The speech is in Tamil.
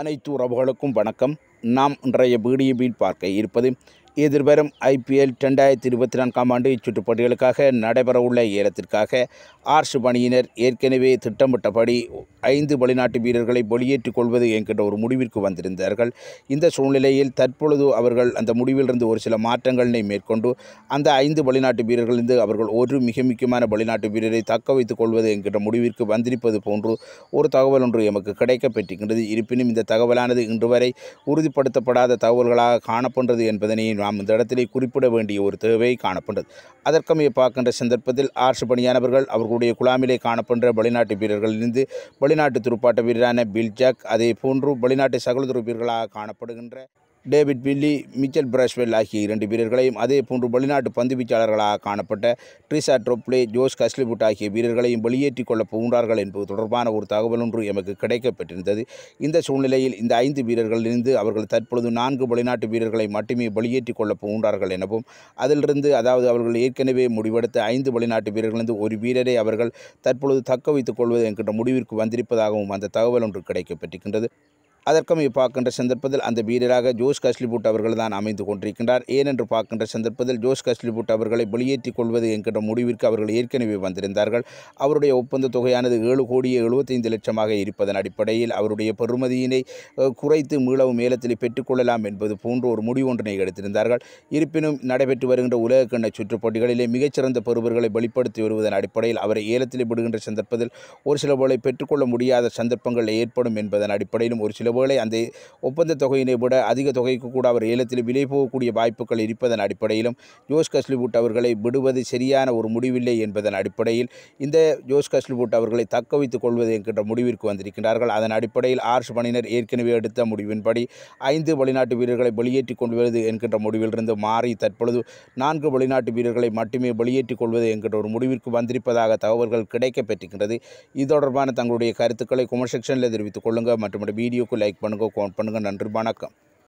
அனைத்து உறவுகளுக்கும் வணக்கம் நாம் இன்றைய பீட் பார்க்க இருப்பது எதிர்வரும் ஐபிஎல் ரெண்டாயிரத்தி இருபத்தி நான்காம் ஆண்டு இச்சுற்றுப் போட்டிகளுக்காக நடைபெறவுள்ள ஏலத்திற்காக ஆர்ஷு பணியினர் ஏற்கனவே திட்டமிட்டபடி ஐந்து வெளிநாட்டு வீரர்களை வெளியேற்றிக் கொள்வது என்கின்ற ஒரு முடிவிற்கு வந்திருந்தார்கள் இந்த சூழ்நிலையில் தற்பொழுது அவர்கள் அந்த முடிவிலிருந்து ஒரு சில மாற்றங்களை மேற்கொண்டு அந்த ஐந்து வெளிநாட்டு வீரர்களிலிருந்து அவர்கள் ஒரு மிக முக்கியமான வெளிநாட்டு வீரரை தக்க வைத்துக் கொள்வது என்கின்ற முடிவிற்கு வந்திருப்பது போன்று ஒரு தகவல் ஒன்று எமக்கு பெற்றிருக்கின்றது இருப்பினும் இந்த தகவலானது இன்று வரை உறுதிப்படுத்தப்படாத தகவல்களாக காணப்படுறது என்பதனை நாம் இந்த இடத்திலே குறிப்பிட வேண்டிய ஒரு தேவை காணப்பட்டது அதற்கமைய பார்க்கின்ற சந்தர்ப்பத்தில் ஆர்ஷு பணியானவர்கள் அவர்களுடைய குழாமிலே காணப்படுற வெளிநாட்டு வீரர்களிலிருந்து வெளிநாட்டு துருப்பாட்ட வீரரான பில்ஜாக் அதே போன்று வெளிநாட்டு சகல துருப்பீர்களாக காணப்படுகின்ற டேவிட் பில்லி மிச்சல் பிரஷ்வெல் ஆகிய இரண்டு வீரர்களையும் அதே போன்று வெளிநாட்டு பந்து வீச்சாளர்களாக காணப்பட்ட ட்ரிசா ட்ரோப்ளே ஜோஸ் கஸ்லிபுட் ஆகிய வீரர்களையும் வெளியேற்றிக் கொள்ளப் போகின்றார்கள் என்பது தொடர்பான ஒரு தகவல் ஒன்று எமக்கு கிடைக்கப்பட்டிருந்தது இந்த சூழ்நிலையில் இந்த ஐந்து வீரர்களிலிருந்து அவர்கள் தற்பொழுது நான்கு வெளிநாட்டு வீரர்களை மட்டுமே வெளியேற்றிக் கொள்ள போகின்றார்கள் எனவும் அதிலிருந்து அதாவது அவர்கள் ஏற்கனவே முடிவெடுத்த ஐந்து வெளிநாட்டு வீரர்களிலிருந்து ஒரு வீரரை அவர்கள் தற்பொழுது தக்க வைத்துக் கொள்வது என்கின்ற முடிவிற்கு வந்திருப்பதாகவும் அந்த தகவல் ஒன்று கிடைக்கப்பட்டிருக்கின்றது அதற்கும் பார்க்கின்ற சந்தர்ப்பத்தில் அந்த வீரராக ஜோஸ் கஸ்லிபுட் அவர்கள் தான் அமைந்து கொண்டிருக்கின்றார் ஏனென்று பார்க்கின்ற சந்தர்ப்பத்தில் ஜோஸ் கஸ்லிபுட் அவர்களை வெளியேற்றிக் கொள்வது என்கின்ற முடிவிற்கு அவர்கள் ஏற்கனவே வந்திருந்தார்கள் அவருடைய ஒப்பந்த தொகையானது ஏழு கோடியே எழுபத்தைந்து லட்சமாக இருப்பதன் அடிப்படையில் அவருடைய பெறுமதியினை குறைத்து மீளவும் மேலத்தில் பெற்றுக்கொள்ளலாம் என்பது போன்ற ஒரு முடிவொன்றினை எடுத்திருந்தார்கள் இருப்பினும் நடைபெற்று வருகின்ற உலகக்கண்ண கண்ண சுற்றுப்போட்டிகளிலே மிகச்சிறந்த பெருவர்களை வெளிப்படுத்தி வருவதன் அடிப்படையில் அவரை ஏலத்தில் விடுகின்ற சந்தர்ப்பத்தில் ஒரு சில போலை பெற்றுக்கொள்ள முடியாத சந்தர்ப்பங்கள் ஏற்படும் என்பதன் அடிப்படையிலும் ஒரு சில வேளை அந்த ஒப்பந்த தொகையினை விட அதிக தொகைக்கு கூட அவர் ஏலத்தில் விலை போகக்கூடிய வாய்ப்புகள் இருப்பதன் அடிப்படையிலும் ஜோஸ் கஸ்லிபுட் அவர்களை விடுவது சரியான ஒரு முடிவில்லை என்பதன் அடிப்படையில் இந்த ஜோஸ் கஸ்லிபுட் அவர்களை தக்க வைத்துக் கொள்வது என்கின்ற முடிவிற்கு வந்திருக்கின்றார்கள் அதன் அடிப்படையில் ஆர்ஷ் பணியினர் ஏற்கனவே எடுத்த முடிவின்படி ஐந்து வெளிநாட்டு வீரர்களை வெளியேற்றிக் கொள்வது என்கின்ற முடிவிலிருந்து மாறி தற்பொழுது நான்கு வெளிநாட்டு வீரர்களை மட்டுமே வெளியேற்றிக் கொள்வது என்கின்ற ஒரு முடிவிற்கு வந்திருப்பதாக தகவல்கள் கிடைக்கப்பெற்றிருக்கின்றது இது தொடர்பான தங்களுடைய கருத்துக்களை குமர் செக்ஷனில் தெரிவித்துக் கொள்ளுங்கள் மற்றும் வீடியோக்குள் லைக் பண்ணுங்கள் கோன் பண்ணுங்கள் நன்றி வணக்கம்